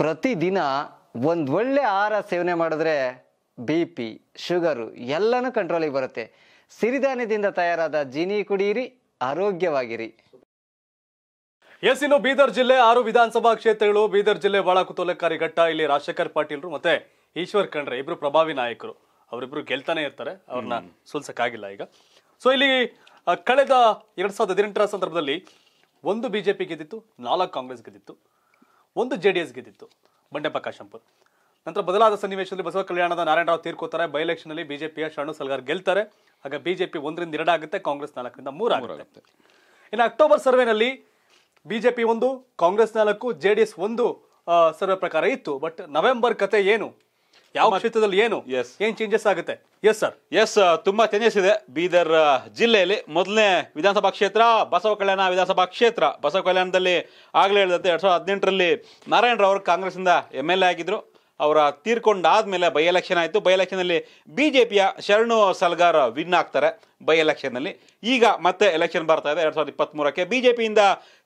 ಪ್ರತಿದಿನ ಒಂದು ಒಳ್ಳೆ ಆಹಾರ ಸೇವನೆ ಮಾಡಿದ್ರೆ ಬಿ ಪಿ ಶುಗರು ಎಲ್ಲನೂ ಕಂಟ್ರೋಲಿಗೆ ಬರುತ್ತೆ ಸಿರಿಧಾನ್ಯದಿಂದ ತಯಾರಾದ ಜೀನಿ ಕುಡಿಯಿರಿ ಆರೋಗ್ಯವಾಗಿರಿ ಎಸ್ ಇನ್ನು ಬೀದರ್ ಜಿಲ್ಲೆ ಆರು ವಿಧಾನಸಭಾ ಕ್ಷೇತ್ರಗಳು ಬೀದರ್ ಜಿಲ್ಲೆ ಬಹಳ ಕುತೂಲಕಾರಿ ಘಟ್ಟ ಇಲ್ಲಿ ರಾಜಶೇಖರ್ ಪಾಟೀಲ್ರು ಮತ್ತೆ ಈಶ್ವರ್ ಖಂಡ್ರೆ ಇಬ್ರು ಪ್ರಭಾವಿ ನಾಯಕರು ಅವರಿಬ್ರು ಗೆಲ್ತಾನೆ ಇರ್ತಾರೆ ಅವ್ರನ್ನ ಸೋಲ್ಸಕ್ಕಾಗಿಲ್ಲ ಈಗ ಸೊ ಇಲ್ಲಿ ಕಳೆದ ಎರಡ್ ಸಾವಿರದ ಹದಿನೆಂಟರ ಸಂದರ್ಭದಲ್ಲಿ ಒಂದು ಬಿಜೆಪಿ ಗೆದ್ದಿತ್ತು ನಾಲ್ಕು ಕಾಂಗ್ರೆಸ್ ಗೆದ್ದಿತ್ತು ಒಂದು ಜೆ ಡಿ ಎಸ್ ಗೆದ್ದಿತ್ತು ಬಂಡೆಪ್ಪ ಕಾಶಂಪುರ್ ನಂತರ ಬದಲಾದ ಸನ್ನಿವೇಶದಲ್ಲಿ ಬಸವ ಕಲ್ಯಾಣದ ನಾರಾಯಣರಾವ್ ತೀರ್ಕೋತಾರೆ ಬೈ ಎಲೆಕ್ಷನಲ್ಲಿ ಬಿಜೆಪಿಯ ಶರಣು ಸಲ್ಗಾರ್ ಗೆಲ್ತಾರೆ ಆಗ ಬಿಜೆಪಿ ಒಂದರಿಂದ ಆಗುತ್ತೆ ಕಾಂಗ್ರೆಸ್ ನಾಲ್ಕರಿಂದ ಆಗುತ್ತೆ ಇನ್ನು ಅಕ್ಟೋಬರ್ ಸರ್ವೆನಲ್ಲಿ ಬಿಜೆಪಿ ಒಂದು ಕಾಂಗ್ರೆಸ್ ನಾಲ್ಕು ಜೆ ಡಿ ಎಸ್ ಒಂದು ಸರ್ವೆ ಪ್ರಕಾರ ಇತ್ತು ಬಟ್ ನವೆಂಬರ್ ಕತೆ ಏನು ಯಾವ ಕ್ಷೇತ್ರದಲ್ಲಿ ಏನು ಏನ್ ಚೇಂಜಸ್ ಆಗುತ್ತೆ ಎಸ್ ಸರ್ ಎಸ್ ತುಂಬಾ ಚೇಂಜಸ್ ಇದೆ ಬೀದರ್ ಜಿಲ್ಲೆಯಲ್ಲಿ ಮೊದಲನೇ ವಿಧಾನಸಭಾ ಕ್ಷೇತ್ರ ಬಸವ ಕಲ್ಯಾಣ ವಿಧಾನಸಭಾ ಕ್ಷೇತ್ರ ಬಸವ ಕಲ್ಯಾಣದಲ್ಲಿ ಆಗ್ಲೇ ಹೇಳಿದಂತೆ ಎರಡ್ ಸಾವಿರದ ಹದಿನೆಂಟರಲ್ಲಿ ನಾರಾಯಣರಾವ್ ಕಾಂಗ್ರೆಸ್ ಇಂದ ಎಂ ಎಲ್ ಎ ಆಗಿದ್ರು ಅವರ ತೀರ್ಕೊಂಡಾದಮೇಲೆ ಬೈ ಎಲೆಕ್ಷನ್ ಆಯಿತು ಬೈ ಎಲೆಕ್ಷನಲ್ಲಿ ಬಿ ಜೆ ಪಿಯ ಶರಣು ಸಲ್ಗಾರ್ ವಿನ್ ಆಗ್ತಾರೆ ಬೈ ಎಲೆಕ್ಷನ್ನಲ್ಲಿ ಈಗ ಮತ್ತೆ ಎಲೆಕ್ಷನ್ ಬರ್ತಾ ಇದೆ ಎರಡು ಸಾವಿರದ ಇಪ್ಪತ್ತ್ಮೂರಕ್ಕೆ ಬಿ ಜೆ ಪಿಯಿಂದ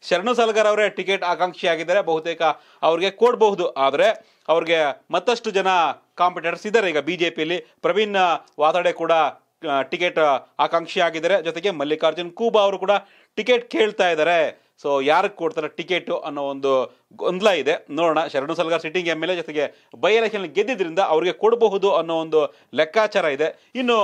ಶರಣು ಸಲ್ಗಾರ್ ಅವರೇ ಟಿಕೆಟ್ ಆಕಾಂಕ್ಷಿಯಾಗಿದ್ದಾರೆ ಬಹುತೇಕ ಅವ್ರಿಗೆ ಕೊಡಬಹುದು ಆದರೆ ಅವ್ರಿಗೆ ಮತ್ತಷ್ಟು ಜನ ಕಾಂಪಿಟೇಟರ್ಸ್ ಇದ್ದಾರೆ ಈಗ ಬಿ ಜೆ ಪಿಯಲ್ಲಿ ಪ್ರವೀಣ್ ವಾತಾಡೆ ಕೂಡ ಟಿಕೆಟ್ ಆಕಾಂಕ್ಷಿ ಆಗಿದ್ದಾರೆ ಜೊತೆಗೆ ಮಲ್ಲಿಕಾರ್ಜುನ್ ಕೂಬಾ ಅವರು ಕೂಡ ಟಿಕೆಟ್ ಕೇಳ್ತಾ ಇದ್ದಾರೆ ಸೊ ಯಾರಿಗೆ ಕೊಡ್ತಾರೆ ಟಿಕೆಟು ಅನ್ನೋ ಒಂದು ಗೊಂದಲ ಇದೆ ನೋಡೋಣ ಶರಣು ಸಲ್ಗಾರ್ ಸಿಟ್ಟಿಂಗ್ ಎಮ್ ಎಲ್ ಎ ಜೊತೆಗೆ ಬೈ ಎಲೆಕ್ಷನ್ ಗೆದ್ದಿದ್ರಿಂದ ಅವರಿಗೆ ಕೊಡಬಹುದು ಅನ್ನೋ ಒಂದು ಲೆಕ್ಕಾಚಾರ ಇದೆ ಇನ್ನು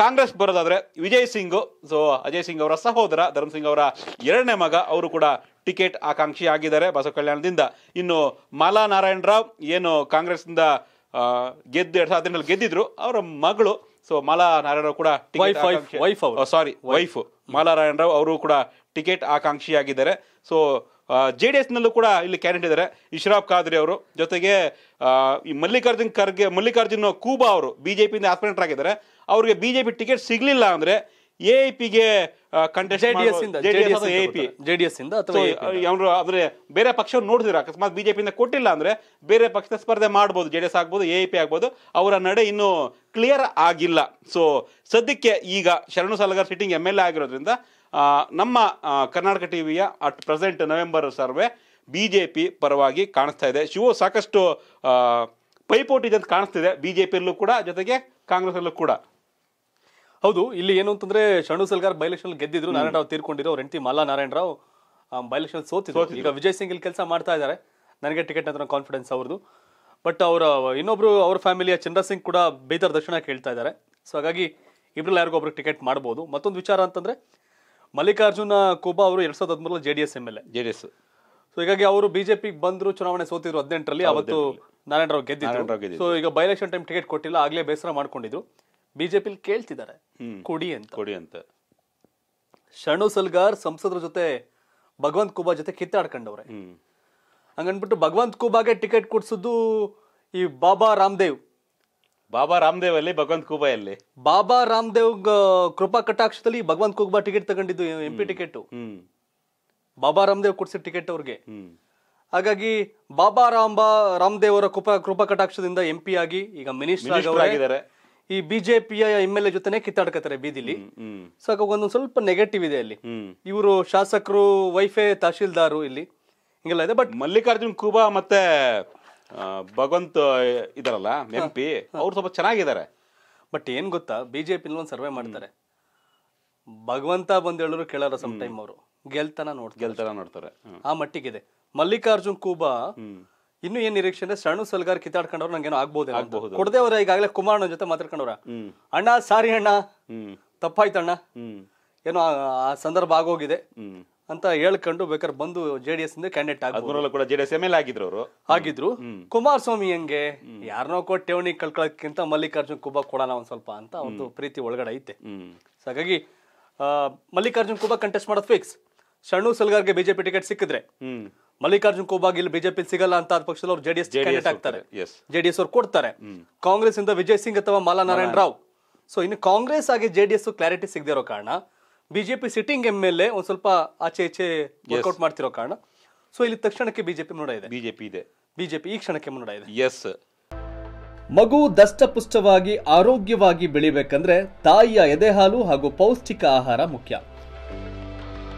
ಕಾಂಗ್ರೆಸ್ ಬರೋದಾದರೆ ವಿಜಯ್ ಸಿಂಗ್ ಸೊ ಅಜಯ್ ಸಿಂಗ್ ಅವರ ಸಹೋದರ ಧರ್ಮಸಿಂಗ್ ಸಿಂಗ್ ಅವರ ಎರಡನೇ ಮಗ ಅವರು ಕೂಡ ಟಿಕೆಟ್ ಆಕಾಂಕ್ಷಿ ಆಗಿದ್ದಾರೆ ಬಸವ ಕಲ್ಯಾಣದಿಂದ ಇನ್ನು ಮಾಲಾ ನಾರಾಯಣ ರಾವ್ ಏನು ಕಾಂಗ್ರೆಸ್ನಿಂದ ಗೆದ್ದು ಎರಡು ಸಾವಿರದ ಗೆದ್ದಿದ್ರು ಅವರ ಮಗಳು ಸೊ ಮಾಲಾ ನಾರಾಯಣ ರಾವ್ ಕೂಡ ವೈಫ್ ಸಾರಿ ವೈಫ್ ಮಾಲಾರಾಯಣರಾವ್ ಅವರು ಕೂಡ ಟಿಕೆಟ್ ಆಕಾಂಕ್ಷಿಯಾಗಿದ್ದಾರೆ ಸೊ ಜೆ ಡಿ ಎಸ್ನಲ್ಲೂ ಕೂಡ ಇಲ್ಲಿ ಕ್ಯಾಂಡಿಡೇಟ್ ಇದ್ದಾರೆ ಇಶ್ರಾಫ್ ಖಾದ್ರಿ ಅವರು ಜೊತೆಗೆ ಈ ಮಲ್ಲಿಕಾರ್ಜುನ್ ಖರ್ಗೆ ಮಲ್ಲಿಕಾರ್ಜುನ್ ಕೂಬಾ ಅವರು ಬಿ ಜೆ ಪಿಯಿಂದ ಆಸ್ಪಿರೆಂಟ್ ಆಗಿದ್ದಾರೆ ಅವರಿಗೆ ಬಿ ಜೆ ಪಿ ಟಿಕೆಟ್ ಸಿಗಲಿಲ್ಲ ಅಂದರೆ ಎಪಿಗೆ ಜೆಡಿಎಸ್ ಇಂದ ಅಂದ್ರೆ ಬೇರೆ ಪಕ್ಷ ನೋಡಿದ್ರೆ ಅಕಸ್ಮಾತ್ ಬಿಜೆಪಿಯಿಂದ ಕೊಟ್ಟಿಲ್ಲ ಅಂದ್ರೆ ಬೇರೆ ಪಕ್ಷದ ಸ್ಪರ್ಧೆ ಮಾಡಬಹುದು ಜೆಡಿಎಸ್ ಆಗ್ಬೋದು ಪಿ ಆಗ್ಬೋದು ಅವರ ನಡೆ ಇನ್ನು ಕ್ಲಿಯರ್ ಆಗಿಲ್ಲ ಸೊ ಸದ್ಯಕ್ಕೆ ಈಗ Sharanu Salgar sitting M L A ಆಗಿರೋದ್ರಿಂದ ನಮ್ಮ ಕರ್ನಾಟಕ ಟಿವಿಯ at present November survey BJP ಪರವಾಗಿ ಕಾಣಿಸ್ತಾ ಇದೆ ಶಿವು ಸಾಕಷ್ಟು ಪೈಪೋಟಿ ಅಂತ ಕಾಣಿಸ್ತಿದೆ ಬಿಜೆಪಿಯಲ್ಲೂ ಕೂಡ ಜೊತೆಗೆ ಕಾಂಗ್ರೆಸ್ ಅಲ್ಲೂ ಕೂಡ ಹೌದು ಇಲ್ಲಿ ಏನು ಅಂತಂದ್ರೆ ಶರಣು ಸಲ್ಗಾರ್ ಬೈಲೆಕ್ಷನ್ ಗೆದ್ದಿದ್ರು ನಾರಾಯಣ ರಾವ್ ತೀರ್ಕೊಂಡಿದ್ರು ಅವ್ರ ಹೆಂಡತಿ ಮಲ್ಲ ನಾರಾಯಣ ರಾವ್ ಬೈಲೆಕ್ಷನ್ ಸೋತಿದ್ರು ಈಗ ವಿಜಯ್ ಸಿಂಗ್ ಇಲ್ಲಿ ಕೆಲಸ ಮಾಡ್ತಾ ಇದ್ದಾರೆ ನನಗೆ ಟಿಕೆಟ್ ಅಂತ ಕಾನ್ಫಿಡೆನ್ಸ್ ಅವ್ರದ್ದು ಬಟ್ ಅವರ ಇನ್ನೊಬ್ರು ಅವ್ರ ಫ್ಯಾಮಿಲಿಯ ಚಂದ್ರ ಸಿಂಗ್ ಕೂಡ ಬೇತರ ದರ್ಶನ ಕೇಳ್ತಾ ಇದ್ದಾರೆ ಸೊ ಹಾಗಾಗಿ ಇಬ್ರು ಯಾರಿಗೂ ಒಬ್ರಿಗೆ ಟಿಕೆಟ್ ಮಾಡ್ಬೋದು ಮತ್ತೊಂದು ವಿಚಾರ ಅಂತಂದ್ರೆ ಮಲ್ಲಿಕಾರ್ಜುನ ಕೋಬಾ ಅವರು ಎರಡ್ ಸಾವಿರದ ಹದಿಮೂರಲ್ಲಿ JDS M L A JDS so ಹೀಗಾಗಿ ಅವರು ಬಿಜೆಪಿ ಬಂದ್ರು ಚುನಾವಣೆ ಸೋತಿದ್ರು ಹದಿನೆಂಟರಲ್ಲಿ ಅವತ್ತು ನಾರಾಯಣ ರಾವ್ ಗೆದ್ದಿದ್ರು ಸೊ ಈಗ ಬೈಲೆಕ್ಷನ್ ಟೈಮ್ ಟಿಕೆಟ್ ಕೊಟ್ಟಿಲ್ಲ ಆಗ್ಲೇ ಬೇಸರ ಮಾಡ್ಕೊಂಡಿದ್ರು ಬಿಜೆಪಿ ಕೇಳ್ತಿದ್ದಾರೆ ಕೊಡಿ ಅಂತ ಕೊಡಿ ಅಂತ ಶರಣು ಸಲ್ಗಾರ್ ಸಂಸದರ ಜೊತೆ ಭಗವಂತ್ ಕುಬಾ ಜೊತೆ ಕಿತ್ತಾಡ್ಕೊಂಡವ್ರೆ ಹಂಗನ್ಬಿಟ್ಟು ಭಗವಂತ್ ಕುಬಾಗೆ ಟಿಕೆಟ್ ಕೊಡ್ಸುದು ಈ ಬಾಬಾ ರಾಮದೇವ್ ಬಾಬಾ ರಾಮದೇವ್ ಅಲ್ಲಿ ಭಗವಂತ್ ಕುಬಾ ಅಲ್ಲಿ ಬಾಬಾ ರಾಮದೇವ್ ಕೃಪಾ ಕಟಾಕ್ಷದಲ್ಲಿ ಭಗವಂತ ಕುಬಾ ಟಿಕೆಟ್ ತಗೊಂಡಿದ್ದು M P ticket Baba Ramdev ticket ಟಿಕೆಟ್ ಅವ್ರಿಗೆ ಹಾಗಾಗಿ ಬಾಬಾ ರಾಮ್ ರಾಮದೇವ್ ಅವರ ಕೃಪಾ ಕೃಪಾ ಕಟಾಕ್ಷದಿಂದ ಎಂ ಆಗಿ ಈಗ ಮಿನಿಸ್ಟರ್ ಆಗಿದ್ದಾರೆ ಈ ಬಿಜೆಪಿಯ ಎಂ ಎಲ್ ಎ ಜೊತೆನೆ ಕಿತ್ತಾಡ್ಕತಾರೆ ಬೀದಿಲಿ ಸೊ ಒಂದೊಂದು ಸ್ವಲ್ಪ ನೆಗೆಟಿವ್ ಇದೆ ಅಲ್ಲಿ ಇವರು ಶಾಸಕರು ವೈಫೆ ತಹಶೀಲ್ದಾರು ಇಲ್ಲಿ ಹಿಂಗೆಲ್ಲ ಇದೆ ಬಟ್ ಮಲ್ಲಿಕಾರ್ಜುನ್ ಕುಬಾ ಮತ್ತೆ ಭಗವಂತ್ ಇದಾರಲ್ಲ ಎಂ ಪಿ ಅವ್ರು ಸ್ವಲ್ಪ ಚೆನ್ನಾಗಿದ್ದಾರೆ ಬಟ್ ಏನ್ ಗೊತ್ತಾ ಬಿಜೆಪಿ ಒಂದು ಸರ್ವೆ ಮಾಡ್ತಾರೆ ಭಗವಂತ ಬಂದ್ ಹೇಳಿದ್ರು ಕೇಳಾರ ಸಮ್ ಟೈಮ್ ಅವರು ಗೆಲ್ತನ ನೋಡ್ತಾರೆ ಗೆಲ್ತನ ನೋಡ್ತಾರೆ ಆ ಮಟ್ಟಿಗಿದೆ ಮಲ್ಲಿಕಾರ್ಜುನ್ ಕುಬಾ ಇನ್ನು ಏನ್ ನಿರೀಕ್ಷೆ ಅಂದ್ರೆ ಸಣ್ಣ ಸಲ್ಗಾರ್ ಕಿತ್ತಾಡ್ಕೊಂಡವ್ರು ನಂಗೆ ಏನೋ ಆಗ್ಬಹುದು ಕೊಡದೆ ಅವ್ರ ಈಗಾಗಲೇ ಕುಮಾರ್ ಜೊತೆ ಮಾತಾಡ್ಕೊಂಡವ್ರ ಅಣ್ಣ ಸಾರಿ ಅಣ್ಣ ಅಣ್ಣ ಏನೋ ಆ ಸಂದರ್ಭ ಆಗೋಗಿದೆ ಅಂತ ಹೇಳ್ಕೊಂಡು ಬೇಕಾದ್ರೆ ಬಂದು ಜೆ ಡಿ ಎಸ್ ಕ್ಯಾಂಡಿಡೇಟ್ ಕೂಡ ಜೆಡಿಎಸ್ ಎಂ ಎಲ್ ಆಗಿದ್ರು ಅವರು ಆಗಿದ್ರು ಕುಮಾರಸ್ವಾಮಿ ಹೆಂಗೆ ಯಾರನ್ನೋ ಕೂಡ ಠೇವಣಿ ಕಳ್ಕೊಳಕ್ಕಿಂತ ಮಲ್ಲಿಕಾರ್ಜುನ್ ಕುಬಾ ಕೊಡೋಣ ಸ್ವಲ್ಪ ಅಂತ ಒಂದು ಪ್ರೀತಿ ಒಳಗಡೆ ಐತೆ ಹಾಗಾಗಿ ಮಲ್ಲಿಕಾರ್ಜುನ್ ಕುಬಾ ಕಂಟೆಸ್ಟ್ ಮಾಡೋದ್ ಫಿಕ್ಸ್ ಶಣ್ಣು ಸಲ್ಗಾರ್ಗೆ ಬಿಜೆಪಿ ಟಿಕೆಟ್ ಸಿಕ್ಕಿದ್ರೆ ಮಲ್ಲಿಕಾರ್ಜುನ್ ಇಲ್ಲಿ ಬಿಜೆಪಿ ಸಿಗಲ್ಲ ಅಂತ ಆದ ಪಕ್ಷದಲ್ಲಿ ಜೆಡಿಎಸ್ ಆಗ್ತಾರೆ ಜೆಡಿಎಸ್ ಅವ್ರು ಕೊಡ್ತಾರೆ ಕಾಂಗ್ರೆಸ್ ಇಂದ ವಿಜಯ್ ಸಿಂಗ್ ಅಥವಾ ಮಾಲಾ ರಾವ್ ಸೊ ಇನ್ನು ಕಾಂಗ್ರೆಸ್ ಆಗಿ ಜೆಡಿಎಸ್ ಕ್ಲಾರಿಟಿ ಸಿಗದಿರೋ ಕಾರಣ BJP sitting M L A ಒಂದ್ ಸ್ವಲ್ಪ ಆಚೆ ಈಚೆ ವರ್ಕ್ಔಟ್ ಮಾಡ್ತಿರೋ ಕಾರಣ ಸೊ ಇಲ್ಲಿ ತಕ್ಷಣಕ್ಕೆ ಬಿಜೆಪಿ ಮುನ್ನಡ ಇದೆ ಬಿಜೆಪಿ ಇದೆ ಬಿಜೆಪಿ ಈ ಕ್ಷಣಕ್ಕೆ ಮುನ್ನಡ ಇದೆ ಎಸ್ ಮಗು ದಷ್ಟಪುಷ್ಟವಾಗಿ ಆರೋಗ್ಯವಾಗಿ ಬೆಳಿಬೇಕಂದ್ರೆ ತಾಯಿಯ ಎದೆಹಾಲು ಹಾಗೂ ಪೌಷ್ಟಿಕ ಆಹಾರ ಮುಖ್ಯ